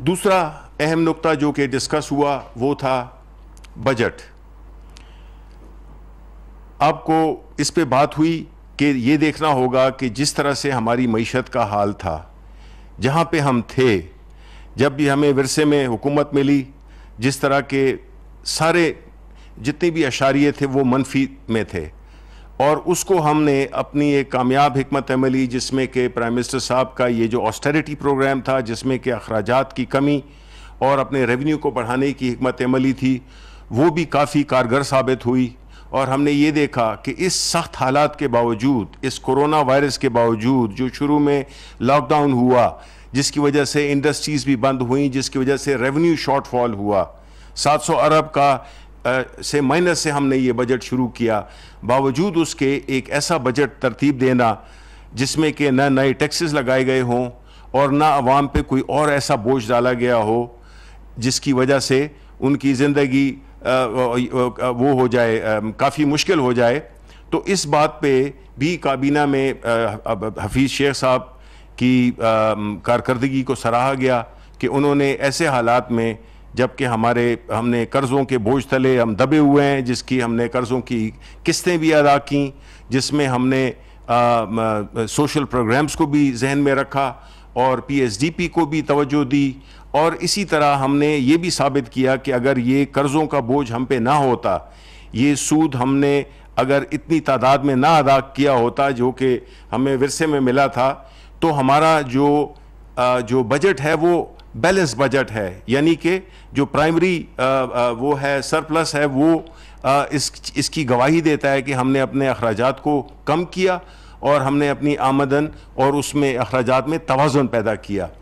दूसरा अहम नुकता जो कि डिस्कस हुआ वो था बजट आपको इस पे बात हुई कि ये देखना होगा कि जिस तरह से हमारी मीशत का हाल था जहाँ पे हम थे जब भी हमें वरसे में हुकूमत मिली जिस तरह के सारे जितने भी अशारिये थे वो मनफी में थे और उसको हमने अपनी एक कामयाब हमत अमली जिसमें कि प्राइम मिनिस्टर साहब का ये जो ऑस्टेरिटी प्रोग्राम था जिसमें कि अखराज की कमी और अपने रेवेन्यू को बढ़ाने की हमत अमली थी वो भी काफ़ी कारगर साबित हुई और हमने ये देखा कि इस सख्त हालात के बावजूद इस कोरोना वायरस के बावजूद जो शुरू में लॉकडाउन हुआ जिसकी वजह से इंडस्ट्रीज़ भी बंद हुई जिसकी वजह से रेवेन्यू शॉर्टफॉल हुआ 700 अरब का से माइनस से हमने ये बजट शुरू किया बावजूद उसके एक ऐसा बजट तरतीब देना जिसमें कि ना नए टैक्सेस लगाए गए हों और ना आवाम पे कोई और ऐसा बोझ डाला गया हो जिसकी वजह से उनकी ज़िंदगी वो हो जाए काफ़ी मुश्किल हो जाए तो इस बात पे भी काबीना में हफीज़ शेख साहब की कारकर्दगी को सराहा गया कि उन्होंने ऐसे हालात में जबकि हमारे हमने कर्ज़ों के बोझ तले हम दबे हुए हैं जिसकी हमने कर्ज़ों की किस्तें भी अदा की जिसमें हमने आ, आ, सोशल प्रोग्राम्स को भी जहन में रखा और पीएसडीपी को भी तवज्जो दी और इसी तरह हमने ये भी साबित किया कि अगर ये कर्ज़ों का बोझ हम पे ना होता ये सूद हमने अगर इतनी तादाद में ना अदा किया होता जो कि हमें विरसे में मिला था तो हमारा जो आ, जो बजट है वो बैलेंस बजट है यानी कि जो प्राइमरी वो है सरप्लस है वो आ, इस इसकी गवाही देता है कि हमने अपने अखराज को कम किया और हमने अपनी आमदन और उसमें अखराज में तोज़न पैदा किया